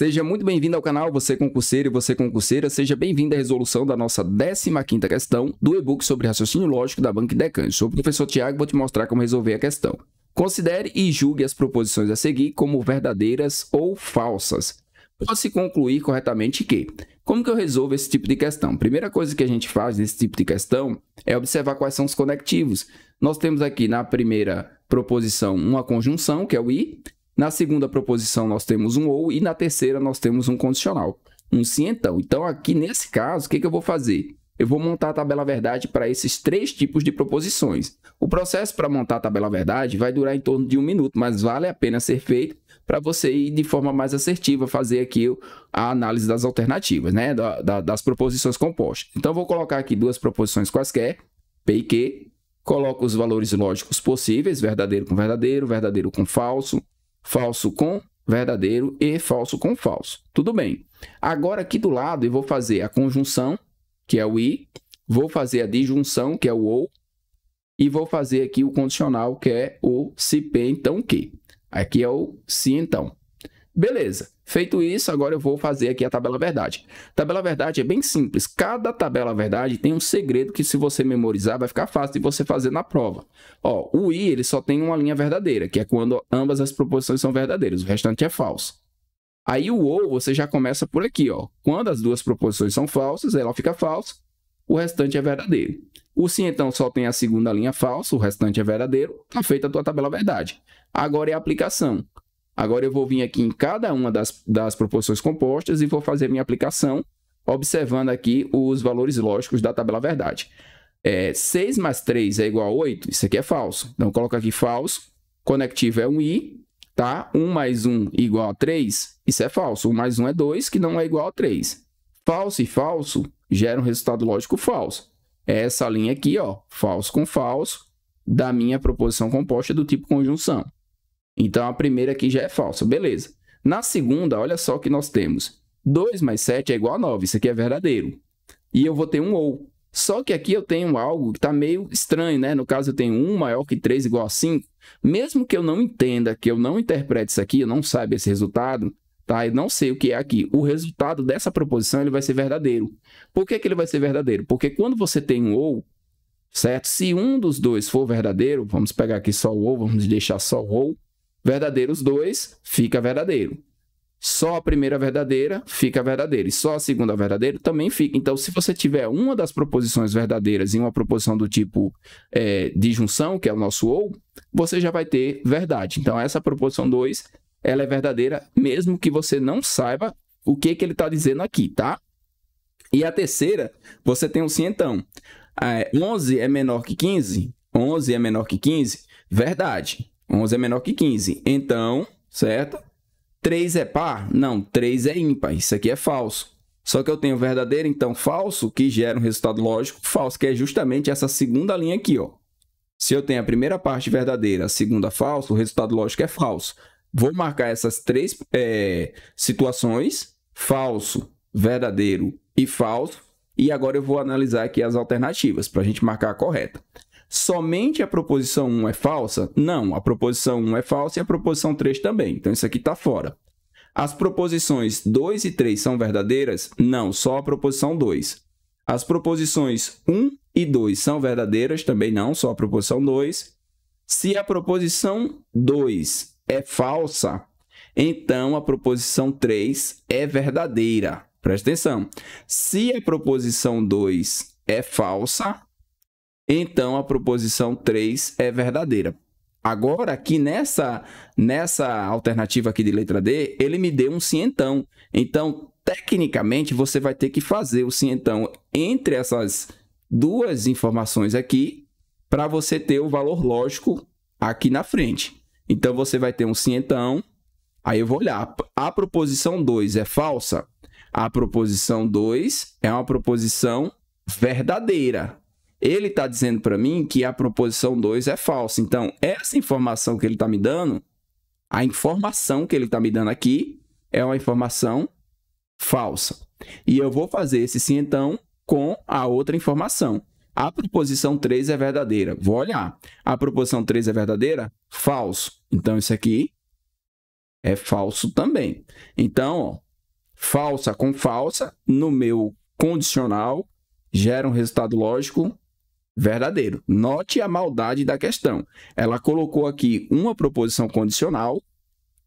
Seja muito bem-vindo ao canal, você concurseiro e você concurseira, seja bem-vindo à resolução da nossa 15ª questão do e-book sobre raciocínio lógico da Banca Decan. Sou o professor Tiago, vou te mostrar como resolver a questão. Considere e julgue as proposições a seguir como verdadeiras ou falsas. Pode-se concluir corretamente que... Como que eu resolvo esse tipo de questão? Primeira coisa que a gente faz nesse tipo de questão é observar quais são os conectivos. Nós temos aqui na primeira proposição uma conjunção, que é o i, na segunda proposição, nós temos um ou, e na terceira, nós temos um condicional. Um sim, então. Então, aqui nesse caso, o que, que eu vou fazer? Eu vou montar a tabela verdade para esses três tipos de proposições. O processo para montar a tabela verdade vai durar em torno de um minuto, mas vale a pena ser feito para você ir de forma mais assertiva, fazer aqui a análise das alternativas, né? Da, da, das proposições compostas. Então, eu vou colocar aqui duas proposições quaisquer, P e Q. Coloco os valores lógicos possíveis, verdadeiro com verdadeiro, verdadeiro com falso, falso com verdadeiro e falso com falso. Tudo bem. Agora aqui do lado eu vou fazer a conjunção, que é o i, vou fazer a disjunção, que é o ou, e vou fazer aqui o condicional, que é o se p então que. Aqui é o se então. Beleza. Feito isso, agora eu vou fazer aqui a tabela verdade. Tabela verdade é bem simples. Cada tabela verdade tem um segredo que se você memorizar vai ficar fácil de você fazer na prova. Ó, o i ele só tem uma linha verdadeira, que é quando ambas as proposições são verdadeiras, o restante é falso. Aí o ou você já começa por aqui, ó. Quando as duas proposições são falsas, ela fica falsa, o restante é verdadeiro. O sim, então, só tem a segunda linha falsa, o restante é verdadeiro. Está feita a tua tabela verdade. Agora é a aplicação. Agora eu vou vir aqui em cada uma das, das proporções compostas e vou fazer minha aplicação observando aqui os valores lógicos da tabela verdade. É, 6 mais 3 é igual a 8? Isso aqui é falso. Então, eu coloco aqui falso. Conectivo é um i, tá? 1 mais 1 igual a 3? Isso é falso. 1 mais 1 é 2, que não é igual a 3. Falso e falso geram um resultado lógico falso. É essa linha aqui, ó, falso com falso, da minha proposição composta do tipo conjunção. Então a primeira aqui já é falsa, beleza. Na segunda, olha só o que nós temos. 2 mais 7 é igual a 9, isso aqui é verdadeiro. E eu vou ter um ou. Só que aqui eu tenho algo que está meio estranho, né? No caso, eu tenho 1 maior que 3 igual a 5. Mesmo que eu não entenda, que eu não interprete isso aqui, eu não saiba esse resultado, tá? Eu não sei o que é aqui. O resultado dessa proposição ele vai ser verdadeiro. Por que, que ele vai ser verdadeiro? Porque quando você tem um ou, certo? Se um dos dois for verdadeiro, vamos pegar aqui só o ou, vamos deixar só o ou, verdadeiros dois, fica verdadeiro. Só a primeira verdadeira fica verdadeira e só a segunda verdadeira também fica. Então, se você tiver uma das proposições verdadeiras e uma proposição do tipo é, disjunção, que é o nosso ou, você já vai ter verdade. Então, essa proposição 2, ela é verdadeira mesmo que você não saiba o que, que ele está dizendo aqui, tá? E a terceira, você tem o um sim então. É, 11 é menor que 15? 11 é menor que 15? Verdade. 11 é menor que 15. Então, certo? 3 é par? Não, 3 é ímpar. Isso aqui é falso. Só que eu tenho verdadeiro, então falso, que gera um resultado lógico falso, que é justamente essa segunda linha aqui, ó. Se eu tenho a primeira parte verdadeira, a segunda falso, o resultado lógico é falso. Vou marcar essas três é, situações, falso, verdadeiro e falso, e agora eu vou analisar aqui as alternativas para a gente marcar a correta somente a proposição 1 é falsa? Não, a proposição 1 é falsa e a proposição 3 também. Então isso aqui está fora. As proposições 2 e 3 são verdadeiras? Não, só a proposição 2. As proposições 1 e 2 são verdadeiras? Também não, só a proposição 2. Se a proposição 2 é falsa, então a proposição 3 é verdadeira. Presta atenção. Se a proposição 2 é falsa, então a proposição 3 é verdadeira. Agora, aqui nessa, nessa alternativa aqui de letra D, ele me deu um cientão. Então, tecnicamente, você vai ter que fazer o cientão entre essas duas informações aqui para você ter o valor lógico aqui na frente. Então, você vai ter um cientão. Aí eu vou olhar. A proposição 2 é falsa? A proposição 2 é uma proposição verdadeira ele está dizendo para mim que a proposição 2 é falsa. Então, essa informação que ele está me dando, a informação que ele está me dando aqui, é uma informação falsa. E eu vou fazer esse sim, então, com a outra informação. A proposição 3 é verdadeira. Vou olhar. A proposição 3 é verdadeira? Falso. Então, isso aqui é falso também. Então, ó, falsa com falsa, no meu condicional, gera um resultado lógico verdadeiro. Note a maldade da questão. Ela colocou aqui uma proposição condicional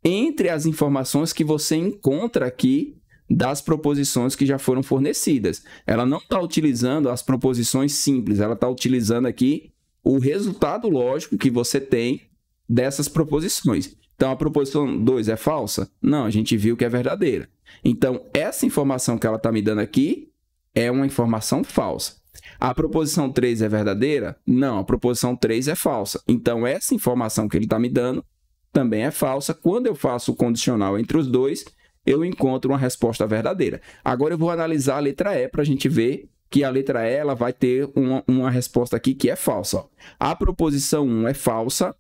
entre as informações que você encontra aqui das proposições que já foram fornecidas. Ela não está utilizando as proposições simples, ela está utilizando aqui o resultado lógico que você tem dessas proposições. Então, a proposição 2 é falsa? Não, a gente viu que é verdadeira. Então, essa informação que ela está me dando aqui é uma informação falsa. A proposição 3 é verdadeira? Não, a proposição 3 é falsa. Então, essa informação que ele está me dando também é falsa. Quando eu faço o condicional entre os dois, eu encontro uma resposta verdadeira. Agora eu vou analisar a letra E para a gente ver que a letra E ela vai ter uma, uma resposta aqui que é falsa. Ó. A proposição 1 é falsa,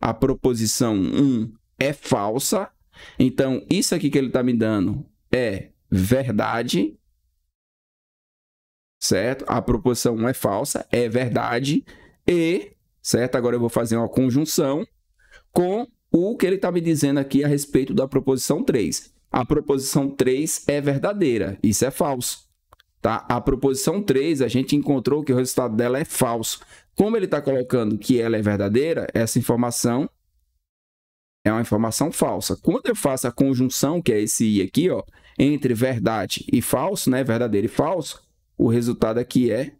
a proposição 1 é falsa, então isso aqui que ele está me dando é verdade, certo? A proposição 1 é falsa, é verdade, e, certo? Agora eu vou fazer uma conjunção com o que ele está me dizendo aqui a respeito da proposição 3. A proposição 3 é verdadeira, isso é falso. Tá? A proposição 3, a gente encontrou que o resultado dela é falso. Como ele está colocando que ela é verdadeira, essa informação é uma informação falsa. Quando eu faço a conjunção, que é esse i aqui, ó, entre verdade e falso, né, verdadeiro e falso, o resultado aqui é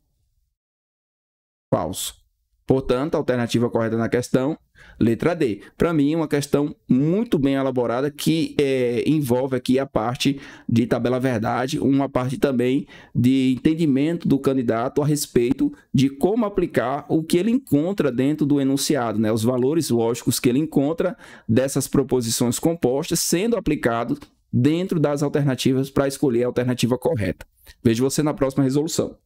falso. Portanto, a alternativa correta na questão, letra D. Para mim, uma questão muito bem elaborada que é, envolve aqui a parte de tabela verdade, uma parte também de entendimento do candidato a respeito de como aplicar o que ele encontra dentro do enunciado, né? os valores lógicos que ele encontra dessas proposições compostas sendo aplicados dentro das alternativas para escolher a alternativa correta. Vejo você na próxima resolução.